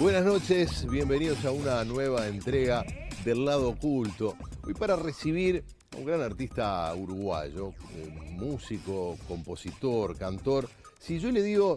Buenas noches, bienvenidos a una nueva entrega del lado oculto. Hoy para recibir a un gran artista uruguayo, músico, compositor, cantor. Si yo le digo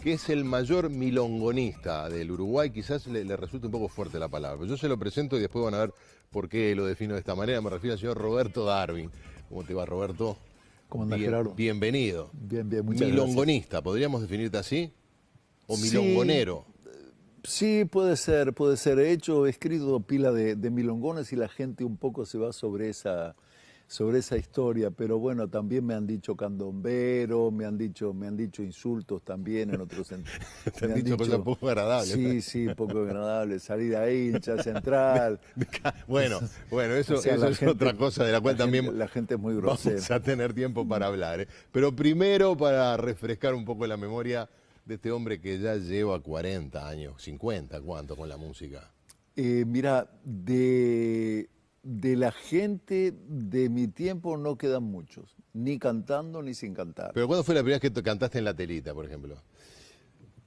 que es el mayor milongonista del Uruguay, quizás le, resulte un poco fuerte la palabra. yo se lo presento y después van a ver por qué lo defino de esta manera. Me refiero al señor Roberto Darwin. ¿Cómo te va, Roberto? ¿Cómo andás, Gerardo? Bienvenido. Bien, bien, Milongonista, ¿podríamos definirte así? ¿O milongonero? Sí, puede ser, puede ser. He hecho, he escrito pila de, milongones y la gente un poco se va sobre esa, sobre esa historia, pero bueno, también me han dicho candombero, me han dicho, me han dicho insultos también en otros sentidos. Te han, dicho cosas poco agradables. Sí, pues. sí, poco agradables. Salida hincha, central. bueno, bueno, eso, es otra cosa de la cual también la gente es muy grosera. vamos a tener tiempo para hablar. ¿eh? Pero primero, para refrescar un poco la memoria, de este hombre que ya lleva 40 años, 50, ¿cuánto con la música? Mirá, eh, mira, de, la gente de mi tiempo no quedan muchos, ni cantando ni sin cantar. ¿Pero cuándo fue la primera vez que cantaste en la telita, por ejemplo?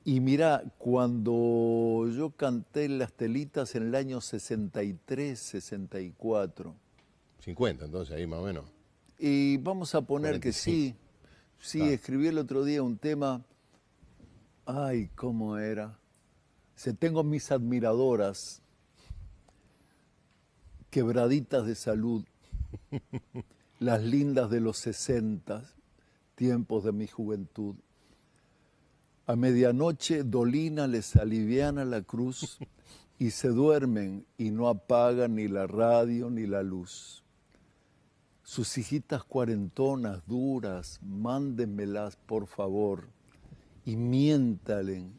Y mira, cuando yo canté en las telitas en el año 63, 64. 50, entonces, ahí más o menos. Y vamos a poner que sí. Sí, escribí el otro día un tema Ay, cómo era. Se tengo mis admiradoras quebraditas de salud, las lindas de los sesentas, tiempos de mi juventud. A medianoche Dolina les aliviana la cruz y se duermen y no apagan ni la radio ni la luz. Sus hijitas cuarentonas duras, mándenmelas por favor y miéntale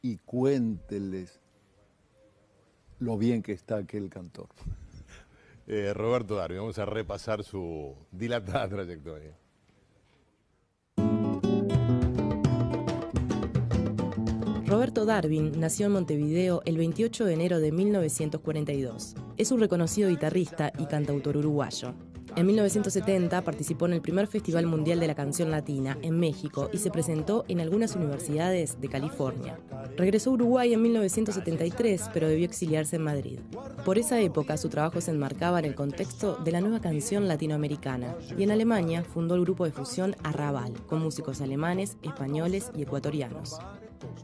y cuéntenles lo bien que está aquel cantor. Eh, Roberto Darwin, vamos a repasar su dilatada trayectoria. Roberto Darwin nació en Montevideo el 28 de enero de 1942. Es un reconocido guitarrista y cantautor uruguayo. En 1970 participó en el primer Festival Mundial de la Canción Latina en México y se presentó en algunas universidades de California. Regresó a Uruguay en 1973, pero debió exiliarse en Madrid. Por esa época su trabajo se enmarcaba en el contexto de la nueva canción latinoamericana y en Alemania fundó el grupo de fusión Arrabal, con músicos alemanes, españoles y ecuatorianos.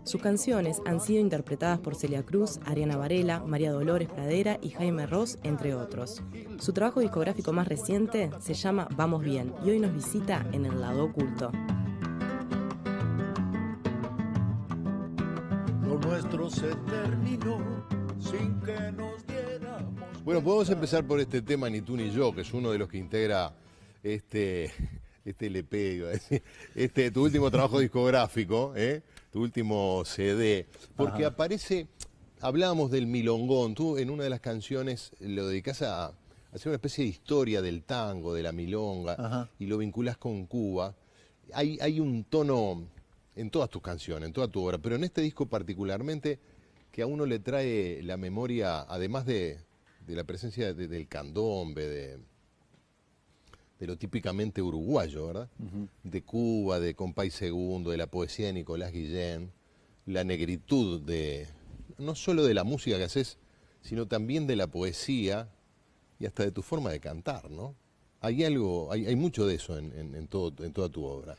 Sus canciones han sido interpretadas por Celia Cruz, Ariana Varela, María Dolores Pradera y Jaime Ross, entre otros. Su trabajo discográfico más reciente se llama Vamos Bien y hoy nos visita en el lado oculto. nuestro se terminó sin que nos diéramos. Bueno, podemos empezar por este tema Ni tú ni yo, que es uno de los que integra este este LP, iba este, tu último trabajo discográfico, ¿eh? tu último CD, porque aparece, hablábamos del milongón, tú en una de las canciones lo dedicas a, hacer una especie de historia del tango, de la milonga, y lo vinculas con Cuba. Hay, un tono en todas tus canciones, en toda tu obra, pero en este disco particularmente que a uno le trae la memoria, además de, la presencia del candombe, de, de lo típicamente uruguayo, ¿verdad? De Cuba, de Compay Segundo, de la poesía de Nicolás Guillén, la negritud de, no solo de la música que haces, sino también de la poesía y hasta de tu forma de cantar, ¿no? Hay algo, hay, mucho de eso en, toda tu obra.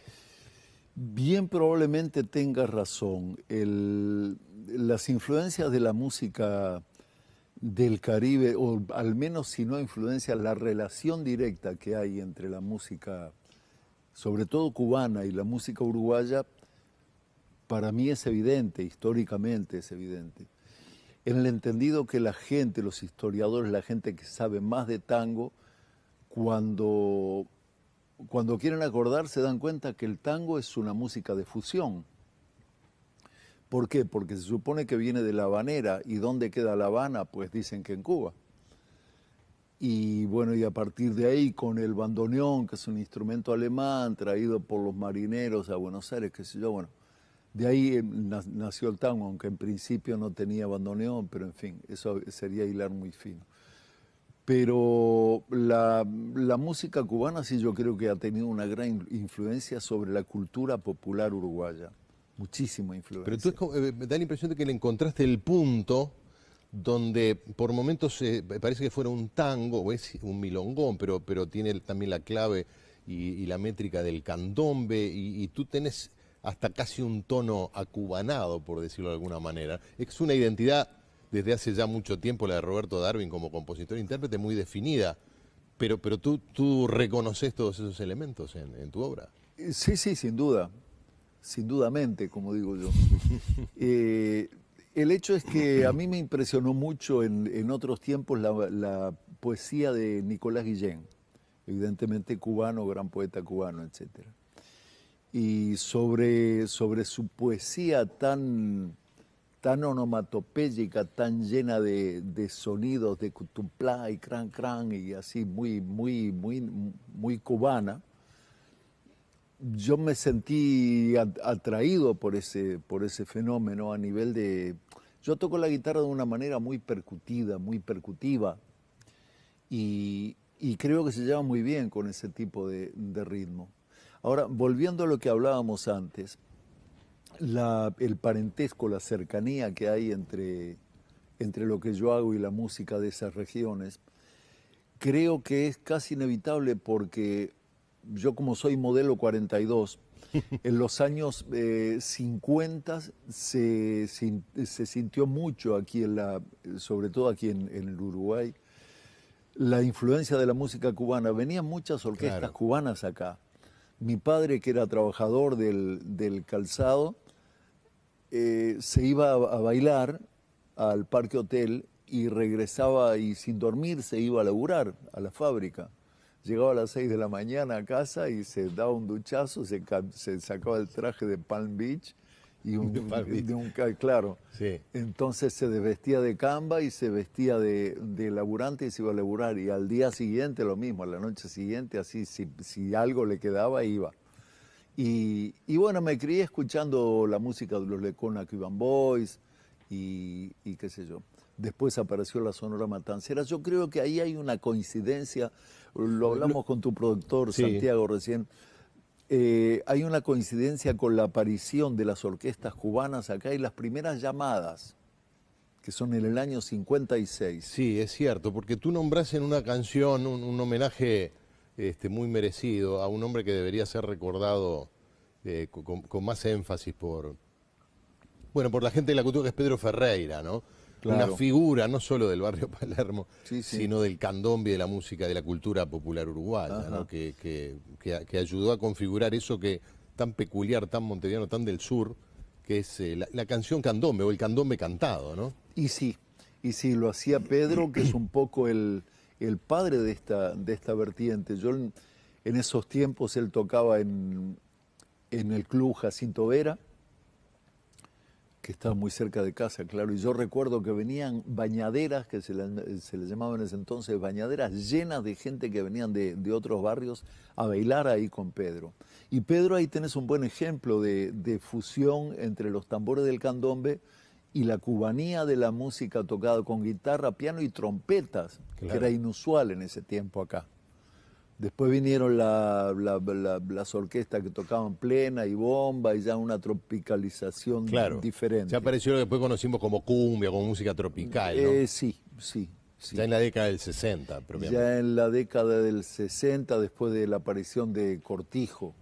Bien probablemente tengas razón. las influencias de la música del Caribe, o al menos si no influencia, la relación directa que hay entre la música, sobre todo cubana, y la música uruguaya, para mí es evidente, históricamente es evidente. En el entendido que la gente, los historiadores, la gente que sabe más de tango, cuando, cuando quieren acordar se dan cuenta que el tango es una música de fusión ¿Por qué? Porque se supone que viene de La Habanera. ¿Y dónde queda La Habana? Pues dicen que en Cuba. Y bueno, y a partir de ahí con el bandoneón, que es un instrumento alemán traído por los marineros a Buenos Aires, qué sé yo, bueno, de ahí eh, nació el tango, aunque en principio no tenía bandoneón, pero en fin, eso sería hilar muy fino. Pero la, la música cubana sí yo creo que ha tenido una gran influencia sobre la cultura popular uruguaya. Muchísima influencia. Pero tú eh, me da la impresión de que le encontraste el punto donde por momentos eh, parece que fuera un tango, o es un milongón, pero, pero tiene también la clave y, la métrica del candombe, y, tú tenés hasta casi un tono acubanado, por decirlo de alguna manera. Es una identidad desde hace ya mucho tiempo, la de Roberto Darwin como compositor e intérprete, muy definida, pero, pero tú, tú reconoces todos esos elementos en, en tu obra. Sí, sí, sin duda sin dudamente, como digo yo. Eh, el hecho es que a mí me impresionó mucho en, otros tiempos la, poesía de Nicolás Guillén, evidentemente cubano, gran poeta cubano, etc. Y sobre, sobre su poesía tan, tan onomatopéyica, tan llena de, de sonidos, de cutumplá y cran cran, y así muy, muy, muy, muy cubana, yo me sentí atraído por ese, por ese fenómeno a nivel de... Yo toco la guitarra de una manera muy percutida, muy percutiva, y, y creo que se lleva muy bien con ese tipo de, ritmo. Ahora, volviendo a lo que hablábamos antes, el parentesco, la cercanía que hay entre, entre lo que yo hago y la música de esas regiones, creo que es casi inevitable porque yo como soy modelo 42, en los años 50 eh, se, sintió mucho aquí, en la, sobre todo aquí en, el Uruguay, la influencia de la música cubana. Venían muchas orquestas cubanas acá. Mi padre, que era trabajador del, calzado, eh, se iba a bailar al parque hotel y regresaba y sin dormir se iba a laburar a la fábrica llegaba a las 6 de la mañana a casa y se daba un duchazo, se, sacaba el traje de Palm Beach y un, de, claro. Entonces se desvestía de camba y se vestía de, laburante y se iba a laburar. Y al día siguiente lo mismo, a la noche siguiente, así, si, algo le quedaba, iba. Y, bueno, me crié escuchando la música de los Lecona Cuban Boys y, y qué sé yo. Después apareció la Sonora Matancera. Yo creo que ahí hay una coincidencia lo hablamos con tu productor, Santiago, recién. Eh, hay una coincidencia con la aparición de las orquestas cubanas acá y las primeras llamadas, que son en el año 56. Sí, es cierto, porque tú nombras en una canción un, homenaje este, muy merecido a un hombre que debería ser recordado eh, con, con, más énfasis por, bueno, por la gente de la cultura, que es Pedro Ferreira, ¿no? una figura no solo del barrio Palermo, sino del candombe, de la música, de la cultura popular uruguaya, que, que, ayudó a configurar eso que tan peculiar, tan monteviano, tan del sur, que es eh, la, canción candombe o el candombe cantado, ¿no? Y sí, y sí, lo hacía Pedro, que es un poco el, padre de esta, de esta vertiente. Yo en, en esos tiempos él tocaba en, en el club Jacinto Vera, que estaba muy cerca de casa, claro, y yo recuerdo que venían bañaderas, que se les, se llamaban en ese entonces bañaderas, llenas de gente que venían de, otros barrios a bailar ahí con Pedro. Y Pedro ahí tenés un buen ejemplo de, fusión entre los tambores del candombe y la cubanía de la música tocada con guitarra, piano y trompetas, que era inusual en ese tiempo acá. Después vinieron las orquestas que tocaban plena y bomba y ya una tropicalización diferente. Ya apareció lo que después conocimos como cumbia, como música tropical. Eh, sí, sí, Ya en la década del 60, propiamente. Ya en la década del 60, después de la aparición de Cortijo.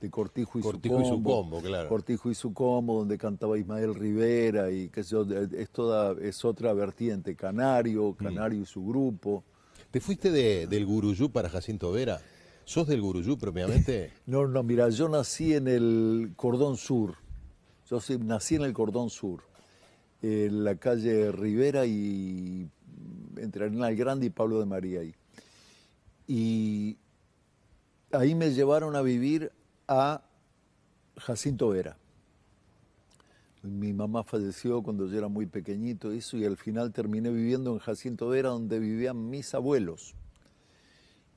De Cortijo y su combo. y su combo, claro. Cortijo y su combo, donde cantaba Ismael Rivera y qué sé es toda, es otra vertiente, Canario, Canario y su grupo. ¿Te fuiste del Guruyú para Jacinto Vera? ¿Sos del Guruyú propiamente? no, no, mira, yo nací en el Cordón Sur. Yo nací en el Cordón Sur, en la calle Rivera y entre Arenal Grande y Pablo de María. Ahí. Y ahí me llevaron a vivir a Jacinto Vera. Mi mamá falleció cuando yo era muy pequeñito, eso, y al final terminé viviendo en Jacinto Vera, donde vivían mis abuelos.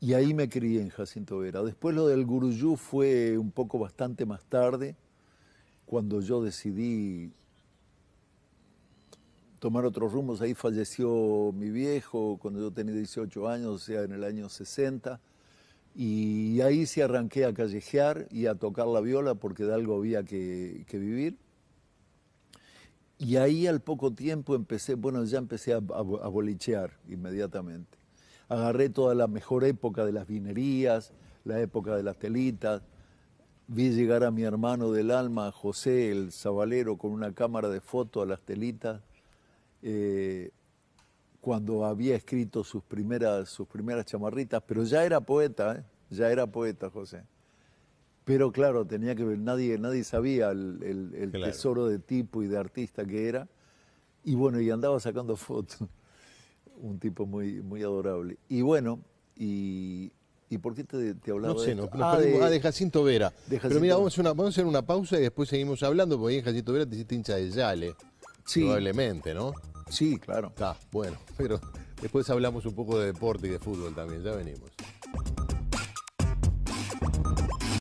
Y ahí me crié en Jacinto Vera. Después lo del Guruyú fue un poco bastante más tarde, cuando yo decidí tomar otros rumos. Ahí falleció mi viejo cuando yo tenía 18 años, o sea, en el año 60. Y ahí sí arranqué a callejear y a tocar la viola porque de algo había que vivir. Y ahí al poco tiempo empecé, bueno, ya empecé a, bolichear inmediatamente. Agarré toda la mejor época de las vinerías, la época de las telitas. Vi llegar a mi hermano del alma, José, el Zabalero, con una cámara de foto a las telitas. Eh, cuando había escrito sus primeras, sus primeras chamarritas, pero ya era poeta, ¿eh? ya era poeta José. Pero claro, tenía que ver, nadie, nadie sabía el, tesoro de tipo y de artista que era. Y bueno, y andaba sacando fotos. Un tipo muy, muy adorable. Y bueno, y, por qué te, te hablaba ah, de ah, de, Jacinto Vera. Pero mira, vamos a, una, vamos a hacer una pausa y después seguimos hablando, porque en Jacinto Vera te hiciste hincha de Yale. Probablemente, ¿no? Sí, claro. Está, bueno, pero después hablamos un poco de deporte y de fútbol también, ya venimos.